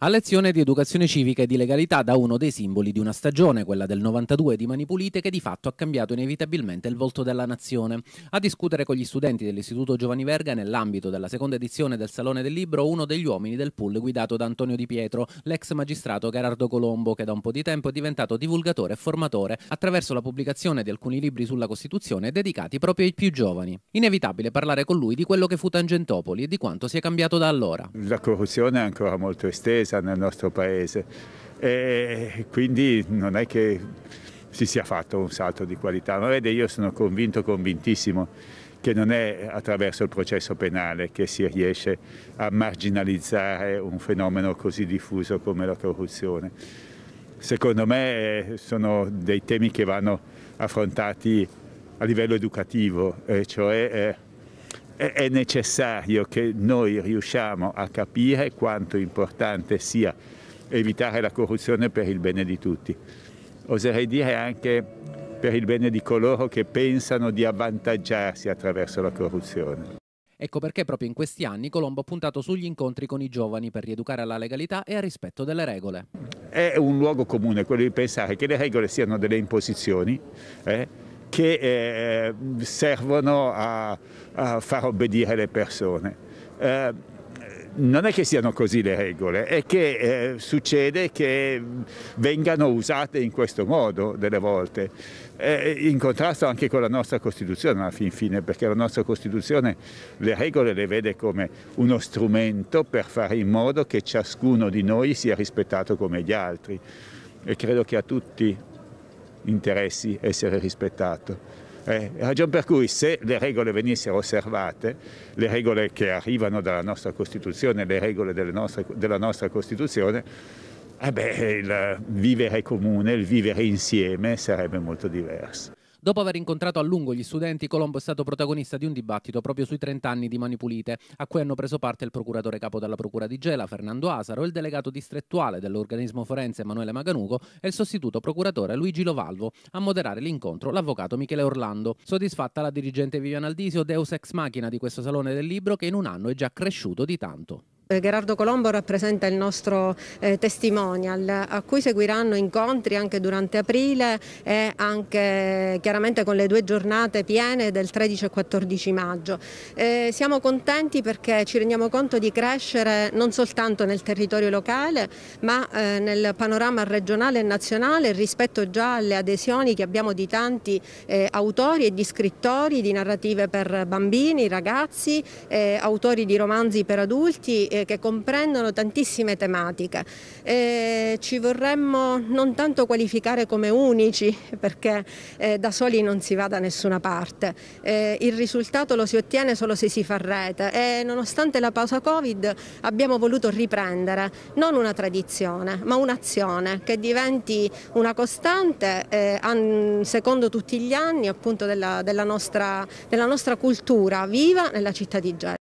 A lezione di educazione civica e di legalità da uno dei simboli di una stagione, quella del 92 di Mani Pulite, che di fatto ha cambiato inevitabilmente il volto della nazione. A discutere con gli studenti dell'Istituto Giovanni Verga nell'ambito della seconda edizione del Salone del Libro uno degli uomini del pool guidato da Antonio Di Pietro, l'ex magistrato Gerardo Colombo, che da un po' di tempo è diventato divulgatore e formatore attraverso la pubblicazione di alcuni libri sulla Costituzione dedicati proprio ai più giovani. Inevitabile parlare con lui di quello che fu Tangentopoli e di quanto si è cambiato da allora. La corruzione è ancora molto estesa attesa nel nostro paese e quindi non è che si sia fatto un salto di qualità. Ma vede, io sono convinto, convintissimo che non è attraverso il processo penale che si riesce a marginalizzare un fenomeno così diffuso come la corruzione. Secondo me eh, sono dei temi che vanno affrontati a livello educativo, cioè eh, è necessario che noi riusciamo a capire quanto importante sia evitare la corruzione per il bene di tutti. Oserei dire anche per il bene di coloro che pensano di avvantaggiarsi attraverso la corruzione. Ecco perché proprio in questi anni Colombo ha puntato sugli incontri con i giovani per rieducare alla legalità e al rispetto delle regole. È un luogo comune quello di pensare che le regole siano delle imposizioni, eh? che eh, servono a, a, far obbedire le persone. Eh, non è che siano così le regole, è che eh, succede che vengano usate in questo modo delle volte, eh, in contrasto anche con la nostra Costituzione alla fin fine, perché la nostra Costituzione le regole le vede come uno strumento per fare in modo che ciascuno di noi sia rispettato come gli altri e credo che a tutti interessi essere rispettato. Eh, ragion per cui se le regole venissero osservate, le regole che arrivano dalla nostra Costituzione, le regole nostre, della nostra Costituzione, eh beh, il vivere comune, il vivere insieme sarebbe molto diverso. Dopo aver incontrato a lungo gli studenti, Colombo è stato protagonista di un dibattito proprio sui 30 anni di Mani Pulite, a cui hanno preso parte il procuratore capo della Procura di Gela, Fernando Asaro, il delegato distrettuale dell'organismo forense Emanuele Maganugo e il sostituto procuratore Luigi Lovalvo. A moderare l'incontro l'avvocato Michele Orlando. Soddisfatta la dirigente Viviana Aldisio, deus ex machina di questo salone del libro che in un anno è già cresciuto di tanto. Eh, Gerardo Colombo rappresenta il nostro eh, testimonial a cui seguiranno incontri anche durante aprile e anche chiaramente con le due giornate piene del 13 e 14 maggio. Eh, siamo contenti perché ci rendiamo conto di crescere non soltanto nel territorio locale ma eh, nel panorama regionale e nazionale rispetto già alle adesioni che abbiamo di tanti eh, autori e di scrittori di narrative per bambini, ragazzi, eh, autori di romanzi per adulti eh, che comprendono tantissime tematiche. Eh, ci vorremmo non tanto qualificare come unici perché eh, da soli non si va da nessuna parte, eh, il risultato lo si ottiene solo se si fa rete e nonostante la pausa Covid abbiamo voluto riprendere non una tradizione ma un'azione che diventi una costante eh, secondo tutti gli anni appunto della, della, nostra, della nostra cultura viva nella città di Genova.